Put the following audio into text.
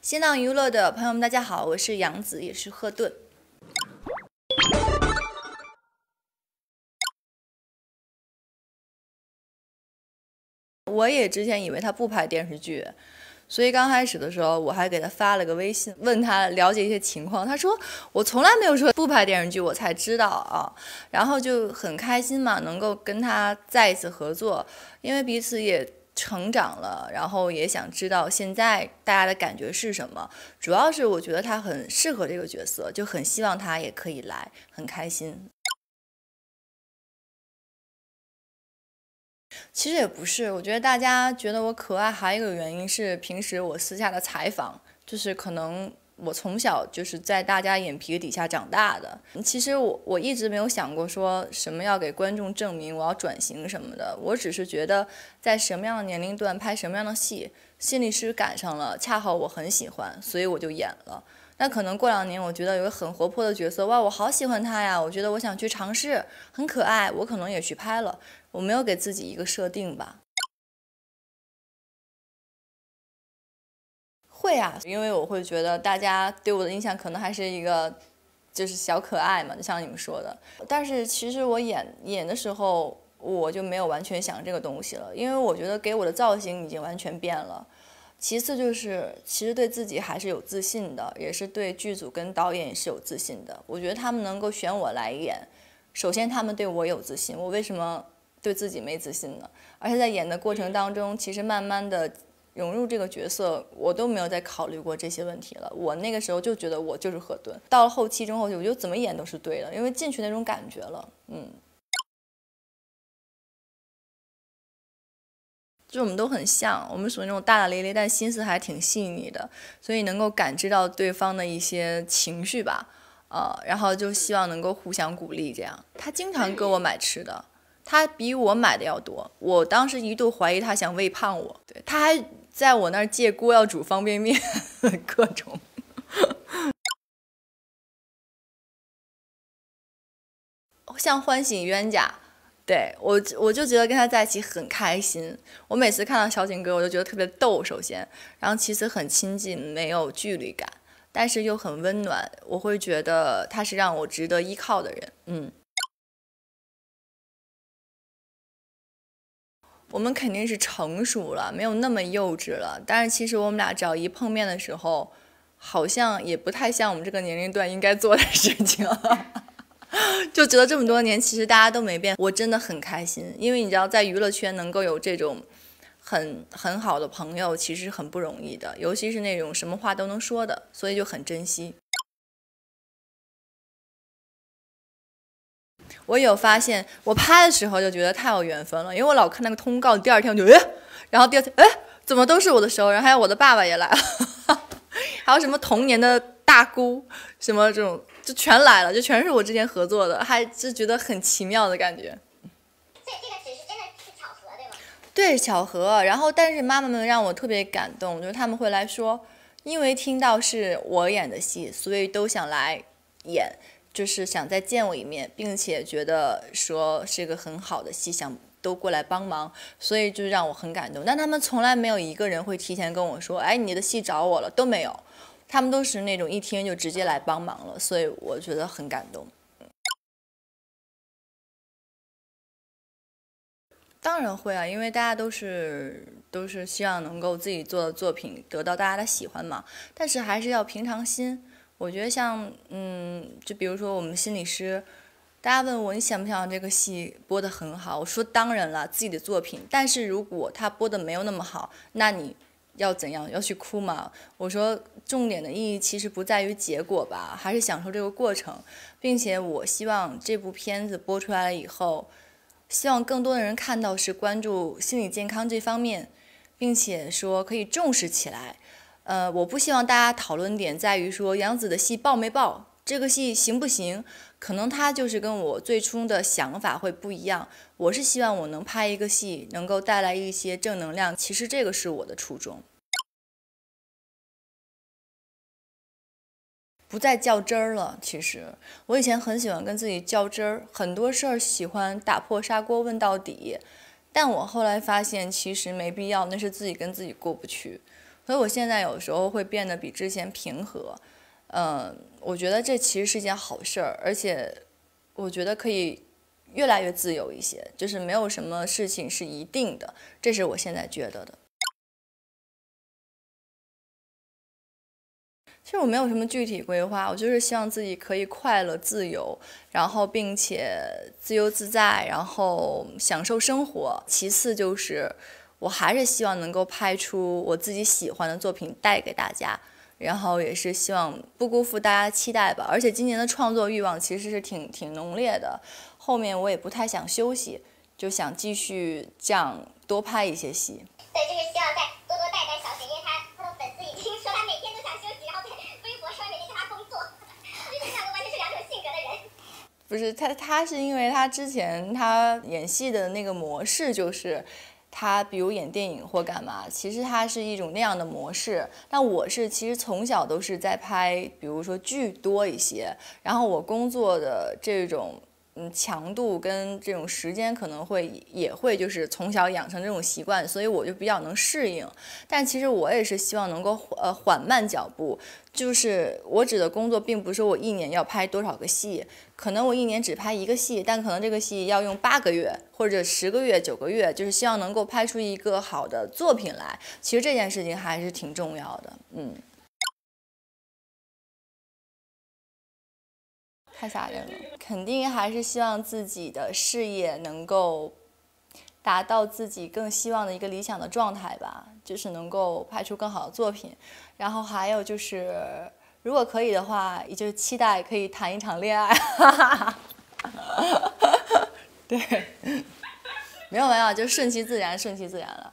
新浪娱乐的朋友们，大家好，我是杨子，也是赫顿。我也之前以为他不拍电视剧，所以刚开始的时候我还给他发了个微信，问他了解一些情况。他说我从来没有说不拍电视剧，我才知道啊，然后就很开心嘛，能够跟他再一次合作，因为彼此也。成长了，然后也想知道现在大家的感觉是什么。主要是我觉得他很适合这个角色，就很希望他也可以来，很开心。其实也不是，我觉得大家觉得我可爱，还有一个原因是平时我私下的采访，就是可能。我从小就是在大家眼皮底下长大的。其实我我一直没有想过说什么要给观众证明我要转型什么的。我只是觉得在什么样的年龄段拍什么样的戏，心理师赶上了，恰好我很喜欢，所以我就演了。那可能过两年，我觉得有个很活泼的角色，哇，我好喜欢他呀！我觉得我想去尝试，很可爱，我可能也去拍了。我没有给自己一个设定吧。会啊，因为我会觉得大家对我的印象可能还是一个，就是小可爱嘛，就像你们说的。但是其实我演演的时候，我就没有完全想这个东西了，因为我觉得给我的造型已经完全变了。其次就是，其实对自己还是有自信的，也是对剧组跟导演也是有自信的。我觉得他们能够选我来演，首先他们对我有自信。我为什么对自己没自信呢？而且在演的过程当中，其实慢慢的。融入这个角色，我都没有再考虑过这些问题了。我那个时候就觉得我就是何墩。到了后期之后，我觉得怎么演都是对的，因为进去那种感觉了。嗯，就我们都很像，我们属于那种大大咧咧，但心思还挺细腻的，所以能够感知到对方的一些情绪吧。呃，然后就希望能够互相鼓励，这样。他经常给我买吃的，他比我买的要多。我当时一度怀疑他想喂胖我，对，他还。在我那儿借锅要煮方便面，各种。像欢喜冤家，对我我就觉得跟他在一起很开心。我每次看到小景哥，我就觉得特别逗。首先，然后其次很亲近，没有距离感，但是又很温暖。我会觉得他是让我值得依靠的人。嗯。我们肯定是成熟了，没有那么幼稚了。但是其实我们俩只要一碰面的时候，好像也不太像我们这个年龄段应该做的事情。就觉得这么多年，其实大家都没变，我真的很开心。因为你知道，在娱乐圈能够有这种很很好的朋友，其实很不容易的，尤其是那种什么话都能说的，所以就很珍惜。我有发现，我拍的时候就觉得太有缘分了，因为我老看那个通告，第二天我就哎，然后第二天哎，怎么都是我的熟人，还有我的爸爸也来了，还有什么童年的大姑，什么这种就全来了，就全是我之前合作的，还是觉得很奇妙的感觉。以这个只是真的是巧合对吗？对，巧合。然后但是妈妈们让我特别感动，就是他们会来说，因为听到是我演的戏，所以都想来演。就是想再见我一面，并且觉得说是一个很好的戏，想都过来帮忙，所以就让我很感动。但他们从来没有一个人会提前跟我说，哎，你的戏找我了，都没有。他们都是那种一听就直接来帮忙了，所以我觉得很感动。当然会啊，因为大家都是都是希望能够自己做的作品得到大家的喜欢嘛，但是还是要平常心。我觉得像嗯，就比如说我们心理师，大家问我你想不想这个戏播得很好？我说当然了，自己的作品。但是如果他播的没有那么好，那你要怎样？要去哭吗？我说，重点的意义其实不在于结果吧，还是享受这个过程，并且我希望这部片子播出来了以后，希望更多的人看到是关注心理健康这方面，并且说可以重视起来。呃，我不希望大家讨论点在于说杨紫的戏爆没爆，这个戏行不行？可能她就是跟我最初的想法会不一样。我是希望我能拍一个戏，能够带来一些正能量。其实这个是我的初衷。不再较真儿了。其实我以前很喜欢跟自己较真儿，很多事儿喜欢打破砂锅问到底，但我后来发现其实没必要，那是自己跟自己过不去。所以，我现在有时候会变得比之前平和，嗯，我觉得这其实是一件好事儿，而且，我觉得可以越来越自由一些，就是没有什么事情是一定的，这是我现在觉得的。其实我没有什么具体规划，我就是希望自己可以快乐、自由，然后并且自由自在，然后享受生活。其次就是。我还是希望能够拍出我自己喜欢的作品，带给大家。然后也是希望不辜负大家期待吧。而且今年的创作欲望其实是挺挺浓烈的。后面我也不太想休息，就想继续这样多拍一些戏。对，就是希望再多多带带小景，因为她她的粉丝已经说她每天都想休息，然后在微博说每天叫她工作。就是两个完全是两种性格的人。不是她，她是因为她之前她演戏的那个模式就是。他比如演电影或干嘛，其实他是一种那样的模式。但我是其实从小都是在拍，比如说剧多一些，然后我工作的这种。嗯，强度跟这种时间可能会也会就是从小养成这种习惯，所以我就比较能适应。但其实我也是希望能够呃缓慢脚步，就是我指的工作，并不是我一年要拍多少个戏，可能我一年只拍一个戏，但可能这个戏要用八个月或者十个月、九个月，就是希望能够拍出一个好的作品来。其实这件事情还是挺重要的，嗯。太吓人了，肯定还是希望自己的事业能够达到自己更希望的一个理想的状态吧，就是能够拍出更好的作品，然后还有就是，如果可以的话，也就期待可以谈一场恋爱。对，没有没有，就顺其自然，顺其自然了。